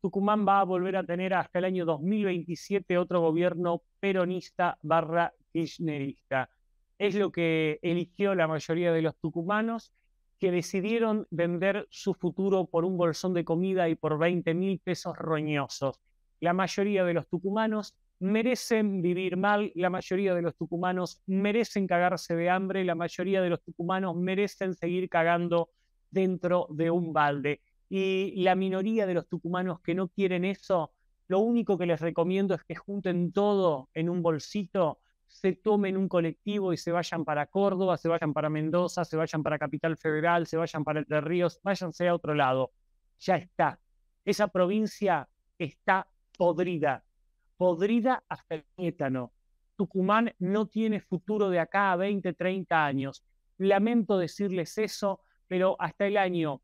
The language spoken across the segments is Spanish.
Tucumán va a volver a tener hasta el año 2027 otro gobierno peronista barra kirchnerista. Es lo que eligió la mayoría de los tucumanos que decidieron vender su futuro por un bolsón de comida y por 20 mil pesos roñosos. La mayoría de los tucumanos merecen vivir mal, la mayoría de los tucumanos merecen cagarse de hambre, la mayoría de los tucumanos merecen seguir cagando dentro de un balde y la minoría de los tucumanos que no quieren eso, lo único que les recomiendo es que junten todo en un bolsito, se tomen un colectivo y se vayan para Córdoba, se vayan para Mendoza, se vayan para Capital Federal, se vayan para Entre Ríos, váyanse a otro lado. Ya está. Esa provincia está podrida, podrida hasta el miétano. Tucumán no tiene futuro de acá a 20, 30 años. Lamento decirles eso, pero hasta el año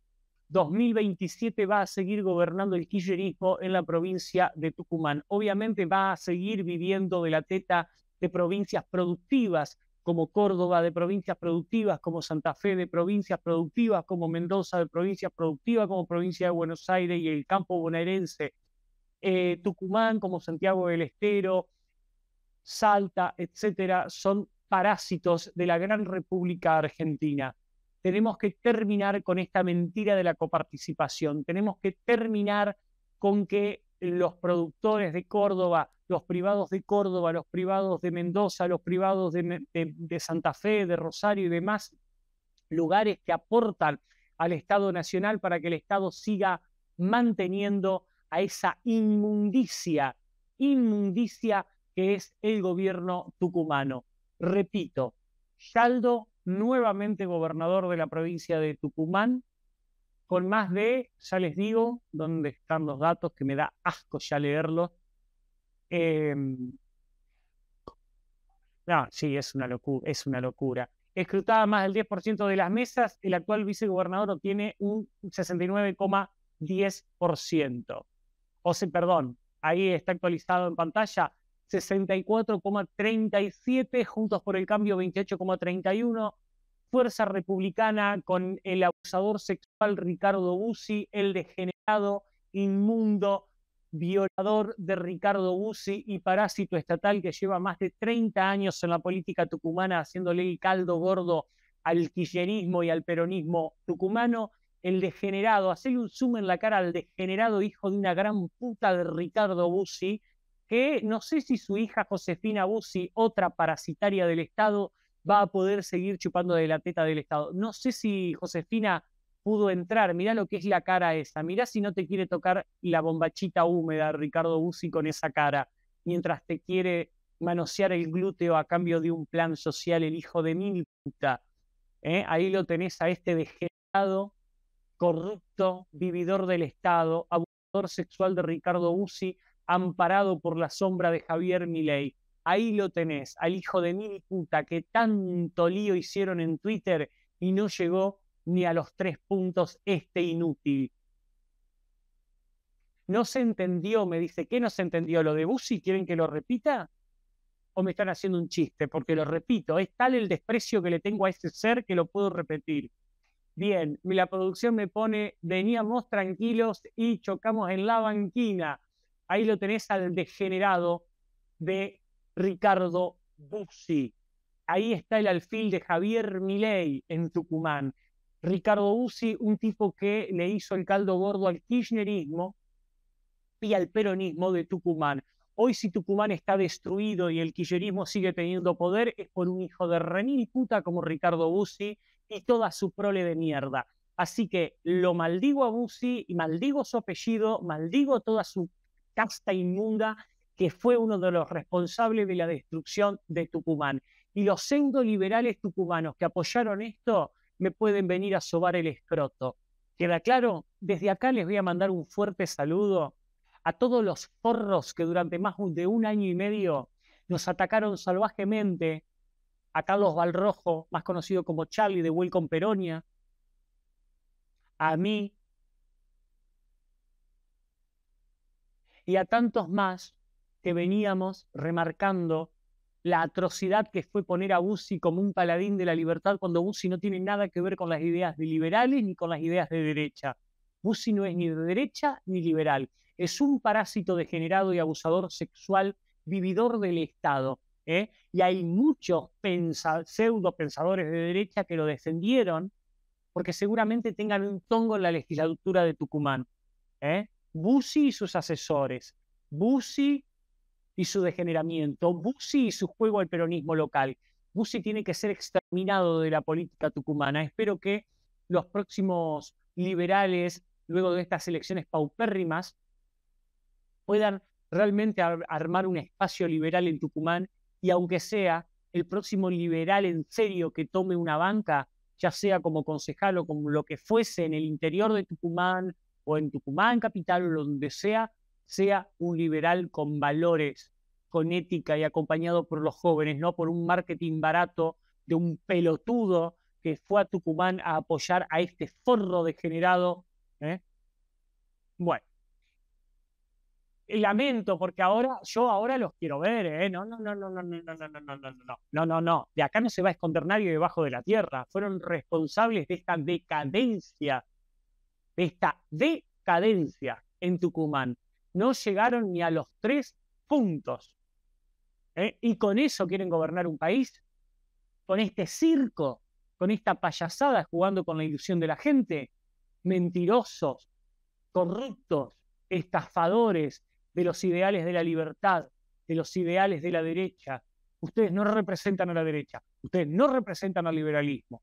2027 va a seguir gobernando el kirchnerismo en la provincia de Tucumán. Obviamente va a seguir viviendo de la teta de provincias productivas como Córdoba, de provincias productivas como Santa Fe, de provincias productivas como Mendoza, de provincias productivas como provincia de Buenos Aires y el campo bonaerense, eh, Tucumán como Santiago del Estero, Salta, etcétera, son parásitos de la gran República Argentina. Tenemos que terminar con esta mentira de la coparticipación. Tenemos que terminar con que los productores de Córdoba, los privados de Córdoba, los privados de Mendoza, los privados de, Santa Fe, de Rosario y demás lugares que aportan al Estado Nacional para que el Estado siga manteniendo a esa inmundicia, inmundicia que es el gobierno tucumano. Repito, saldo nuevamente gobernador de la provincia de Tucumán, con más de, ya les digo, dónde están los datos, que me da asco ya leerlos. Em, no, sí, es una, locura, es una locura. Escrutada más del 10% de las mesas, el actual vicegobernador tiene un 69,10%. O sea, perdón, ahí está actualizado en pantalla, 64,37, Juntos por el Cambio 28,31, fuerza republicana, con el abusador sexual Ricardo Bussi, el degenerado, inmundo, violador de Ricardo Bussi y parásito estatal que lleva más de 30 años en la política tucumana haciéndole el caldo gordo al kirchnerismo y al peronismo tucumano, el degenerado, hacerle un zoom en la cara al degenerado hijo de una gran puta de Ricardo Bussi, que no sé si su hija Josefina Bussi, otra parasitaria del Estado, va a poder seguir chupando de la teta del Estado. No sé si Josefina pudo entrar, mirá lo que es la cara esa, mirá si no te quiere tocar la bombachita húmeda Ricardo Bussi con esa cara, mientras te quiere manosear el glúteo a cambio de un plan social, el hijo de mil puta. ¿eh? Ahí lo tenés a este degenerado, corrupto, vividor del Estado, abusador sexual de Ricardo Bussi, amparado por la sombra de Javier Milei. Ahí lo tenés, al hijo de mi puta que tanto lío hicieron en Twitter y no llegó ni a los tres puntos este inútil. No se entendió, me dice, ¿qué no se entendió? ¿Lo de Bussi? ¿Quieren que lo repita? ¿O me están haciendo un chiste? Porque lo repito, es tal el desprecio que le tengo a ese ser que lo puedo repetir. Bien, la producción me pone, veníamos tranquilos y chocamos en la banquina. Ahí lo tenés al degenerado de Ricardo Bussi. Ahí está el alfil de Javier Milei en Tucumán. Ricardo Bussi, un tipo que le hizo el caldo gordo al kirchnerismo y al peronismo de Tucumán. Hoy si Tucumán está destruido y el kirchnerismo sigue teniendo poder es por un hijo de y puta como Ricardo Bussi y toda su prole de mierda. Así que lo maldigo a Bussi y maldigo su apellido, maldigo toda su casta inmunda que fue uno de los responsables de la destrucción de Tucumán. Y los pseudo-liberales tucumanos que apoyaron esto me pueden venir a sobar el escroto. ¿Queda claro? Desde acá les voy a mandar un fuerte saludo a todos los forros que durante más de un año y medio nos atacaron salvajemente, a Carlos Balrojo, más conocido como Charlie de Welcome Peronia, a mí y a tantos más que veníamos remarcando la atrocidad que fue poner a Bussi como un paladín de la libertad cuando Bussi no tiene nada que ver con las ideas de liberales ni con las ideas de derecha. Bussi no es ni de derecha ni liberal. Es un parásito degenerado y abusador sexual, vividor del Estado. ¿eh? Y hay muchos pseudo pensadores de derecha que lo defendieron porque seguramente tengan un tongo en la legislatura de Tucumán. ¿eh? Bussi y sus asesores. Bussi y su degeneramiento, Bussi y su juego al peronismo local. Bussi tiene que ser exterminado de la política tucumana. Espero que los próximos liberales, luego de estas elecciones paupérrimas, puedan realmente armar un espacio liberal en Tucumán y aunque sea el próximo liberal en serio que tome una banca, ya sea como concejal o como lo que fuese en el interior de Tucumán o en Tucumán capital o donde sea, sea un liberal con valores, con ética y acompañado por los jóvenes, no por un marketing barato de un pelotudo que fue a Tucumán a apoyar a este forro degenerado. Bueno, lamento porque ahora yo ahora los quiero ver, ¿eh? No, no, no, no, no, no, no, no, no, no, no, no, no, no. De acá no se va a esconder nadie debajo de la tierra. Fueron responsables de esta decadencia, de esta decadencia en Tucumán no llegaron ni a los tres puntos. ¿eh? Y con eso quieren gobernar un país, con este circo, con esta payasada jugando con la ilusión de la gente, mentirosos, corruptos, estafadores de los ideales de la libertad, de los ideales de la derecha. Ustedes no representan a la derecha, ustedes no representan al liberalismo,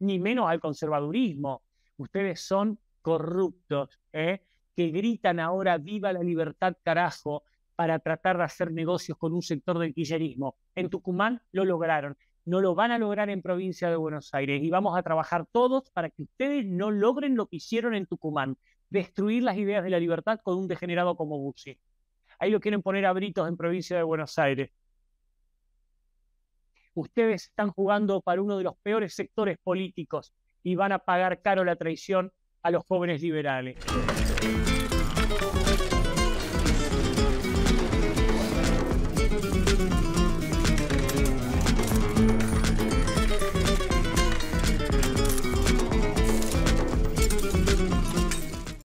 ni menos al conservadurismo. Ustedes son corruptos, ¿eh? que gritan ahora viva la libertad carajo para tratar de hacer negocios con un sector del quillerismo. En Tucumán lo lograron, no lo van a lograr en provincia de Buenos Aires y vamos a trabajar todos para que ustedes no logren lo que hicieron en Tucumán, destruir las ideas de la libertad con un degenerado como Bucci. Ahí lo quieren poner a Britos en provincia de Buenos Aires. Ustedes están jugando para uno de los peores sectores políticos y van a pagar caro la traición a los jóvenes liberales.